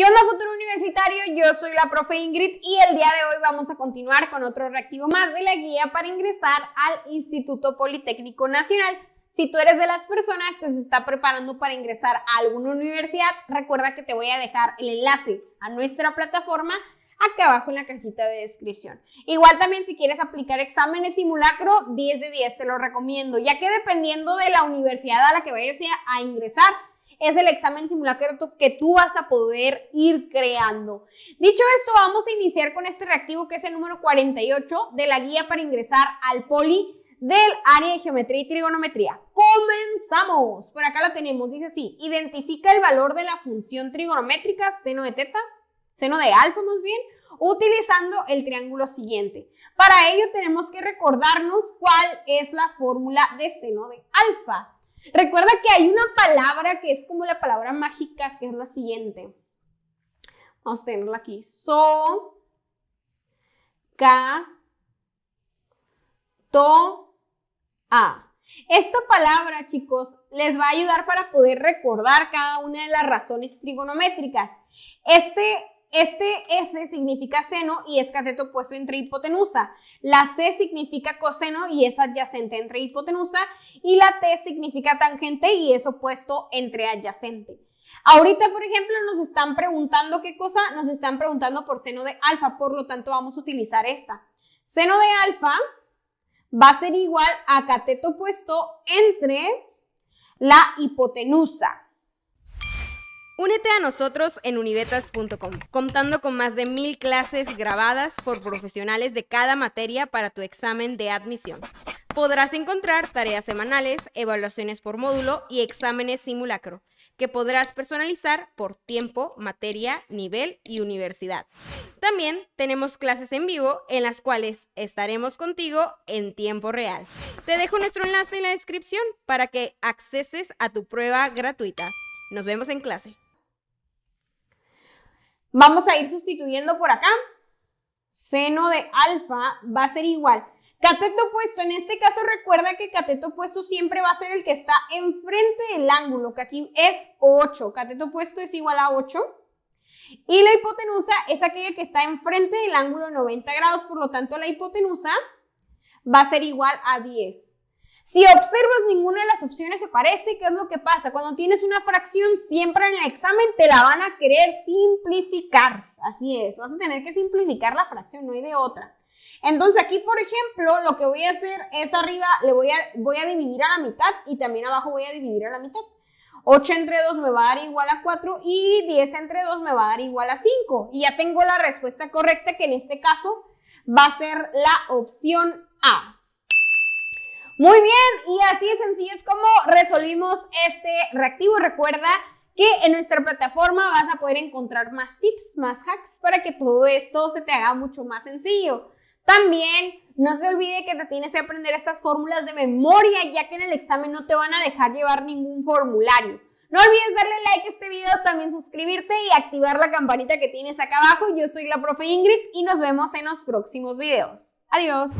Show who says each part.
Speaker 1: ¿Qué futuro universitario? Yo soy la profe Ingrid y el día de hoy vamos a continuar con otro reactivo más de la guía para ingresar al Instituto Politécnico Nacional. Si tú eres de las personas que se está preparando para ingresar a alguna universidad, recuerda que te voy a dejar el enlace a nuestra plataforma acá abajo en la cajita de descripción. Igual también si quieres aplicar exámenes simulacro, 10 de 10 te lo recomiendo, ya que dependiendo de la universidad a la que vayas a ingresar, es el examen simulacro que tú vas a poder ir creando. Dicho esto, vamos a iniciar con este reactivo que es el número 48 de la guía para ingresar al poli del área de geometría y trigonometría. ¡Comenzamos! Por acá lo tenemos, dice así, identifica el valor de la función trigonométrica seno de teta, seno de alfa más bien, utilizando el triángulo siguiente. Para ello tenemos que recordarnos cuál es la fórmula de seno de alfa. Recuerda que hay una palabra que es como la palabra mágica, que es la siguiente. Vamos a tenerla aquí. So, ca, to, a. Esta palabra, chicos, les va a ayudar para poder recordar cada una de las razones trigonométricas. Este este S significa seno y es cateto opuesto entre hipotenusa. La C significa coseno y es adyacente entre hipotenusa. Y la T significa tangente y es opuesto entre adyacente. Ahorita, por ejemplo, nos están preguntando qué cosa, nos están preguntando por seno de alfa, por lo tanto vamos a utilizar esta. Seno de alfa va a ser igual a cateto opuesto entre la hipotenusa. Únete a nosotros en univetas.com, contando con más de mil clases grabadas por profesionales de cada materia para tu examen de admisión. Podrás encontrar tareas semanales, evaluaciones por módulo y exámenes simulacro, que podrás personalizar por tiempo, materia, nivel y universidad. También tenemos clases en vivo en las cuales estaremos contigo en tiempo real. Te dejo nuestro enlace en la descripción para que acceses a tu prueba gratuita. Nos vemos en clase. Vamos a ir sustituyendo por acá. Seno de alfa va a ser igual. Cateto opuesto, en este caso recuerda que cateto opuesto siempre va a ser el que está enfrente del ángulo, que aquí es 8. Cateto opuesto es igual a 8. Y la hipotenusa es aquella que está enfrente del ángulo de 90 grados, por lo tanto la hipotenusa va a ser igual a 10. Si observas ninguna de las opciones se parece, ¿qué es lo que pasa? Cuando tienes una fracción, siempre en el examen te la van a querer simplificar. Así es, vas a tener que simplificar la fracción, no hay de otra. Entonces aquí, por ejemplo, lo que voy a hacer es arriba, le voy a, voy a dividir a la mitad y también abajo voy a dividir a la mitad. 8 entre 2 me va a dar igual a 4 y 10 entre 2 me va a dar igual a 5. Y ya tengo la respuesta correcta que en este caso va a ser la opción A. Muy bien, y así de sencillo es como resolvimos este reactivo. Recuerda que en nuestra plataforma vas a poder encontrar más tips, más hacks para que todo esto se te haga mucho más sencillo. También no se olvide que te tienes que aprender estas fórmulas de memoria, ya que en el examen no te van a dejar llevar ningún formulario. No olvides darle like a este video, también suscribirte y activar la campanita que tienes acá abajo. Yo soy la profe Ingrid y nos vemos en los próximos videos. Adiós.